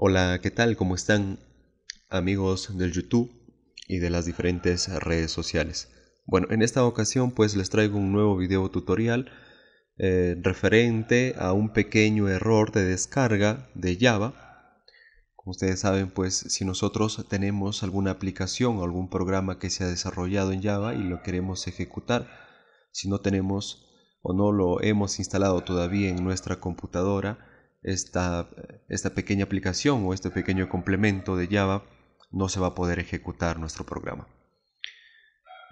Hola, ¿qué tal? ¿Cómo están amigos del YouTube y de las diferentes redes sociales? Bueno, en esta ocasión pues les traigo un nuevo video tutorial eh, referente a un pequeño error de descarga de Java. Como ustedes saben pues si nosotros tenemos alguna aplicación o algún programa que se ha desarrollado en Java y lo queremos ejecutar, si no tenemos o no lo hemos instalado todavía en nuestra computadora, esta, esta pequeña aplicación o este pequeño complemento de Java, no se va a poder ejecutar nuestro programa.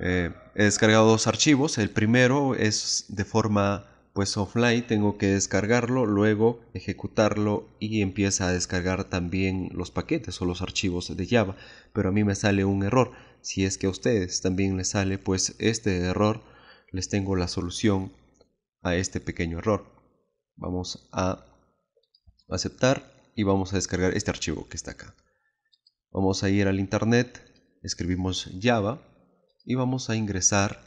Eh, he descargado dos archivos. El primero es de forma pues offline, tengo que descargarlo, luego ejecutarlo y empieza a descargar también los paquetes o los archivos de Java. Pero a mí me sale un error. Si es que a ustedes también les sale pues este error, les tengo la solución a este pequeño error. Vamos a aceptar y vamos a descargar este archivo que está acá. Vamos a ir al internet, escribimos Java y vamos a ingresar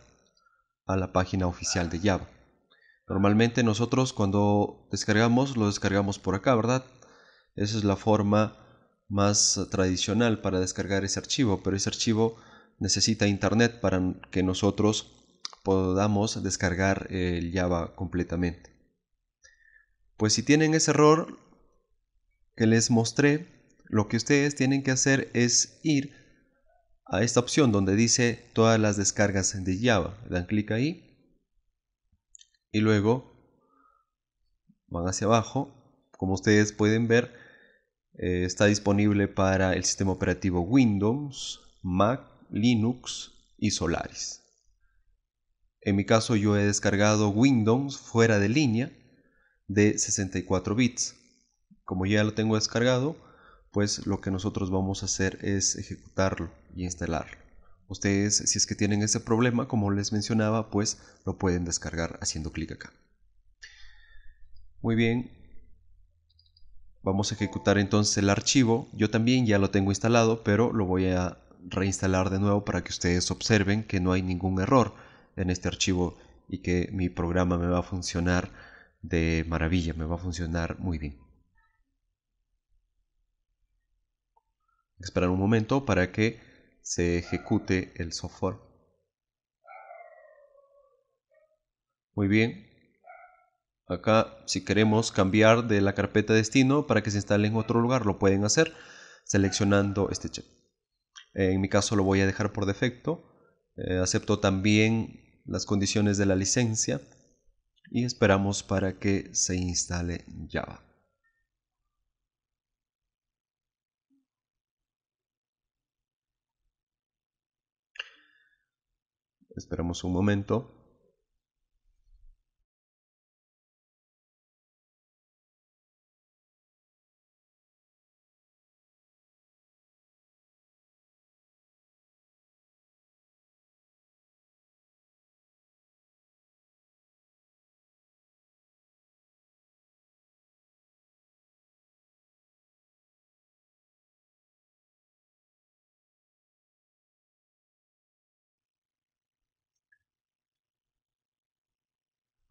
a la página oficial de Java. Normalmente nosotros cuando descargamos, lo descargamos por acá, ¿verdad? Esa es la forma más tradicional para descargar ese archivo, pero ese archivo necesita internet para que nosotros podamos descargar el Java completamente. Pues si tienen ese error, que les mostré, lo que ustedes tienen que hacer es ir a esta opción donde dice todas las descargas de Java. dan clic ahí y luego van hacia abajo. Como ustedes pueden ver, eh, está disponible para el sistema operativo Windows, Mac, Linux y Solaris. En mi caso yo he descargado Windows fuera de línea de 64 bits. Como ya lo tengo descargado, pues lo que nosotros vamos a hacer es ejecutarlo y instalarlo. Ustedes, si es que tienen ese problema, como les mencionaba, pues lo pueden descargar haciendo clic acá. Muy bien. Vamos a ejecutar entonces el archivo. Yo también ya lo tengo instalado, pero lo voy a reinstalar de nuevo para que ustedes observen que no hay ningún error en este archivo y que mi programa me va a funcionar de maravilla, me va a funcionar muy bien. Esperar un momento para que se ejecute el software. Muy bien. Acá, si queremos cambiar de la carpeta destino para que se instale en otro lugar, lo pueden hacer seleccionando este check. En mi caso lo voy a dejar por defecto. Eh, acepto también las condiciones de la licencia y esperamos para que se instale Java. Esperemos un momento.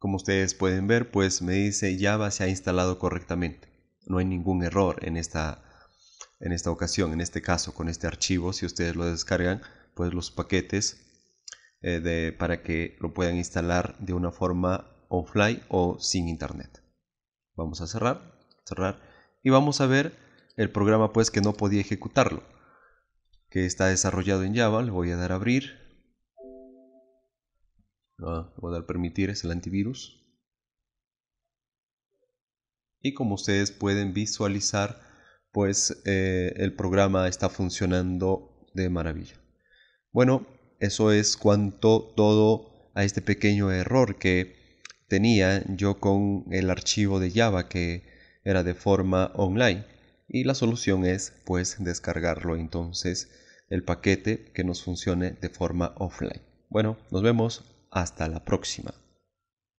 Como ustedes pueden ver, pues me dice Java se ha instalado correctamente. No hay ningún error en esta, en esta ocasión, en este caso, con este archivo. Si ustedes lo descargan, pues los paquetes eh, para que lo puedan instalar de una forma offline o sin internet. Vamos a cerrar, cerrar y vamos a ver el programa pues que no podía ejecutarlo que está desarrollado en Java, le voy a dar a abrir voy a dar permitir es el antivirus y como ustedes pueden visualizar pues eh, el programa está funcionando de maravilla bueno eso es cuanto todo a este pequeño error que tenía yo con el archivo de java que era de forma online y la solución es pues descargarlo entonces el paquete que nos funcione de forma offline bueno nos vemos hasta la próxima.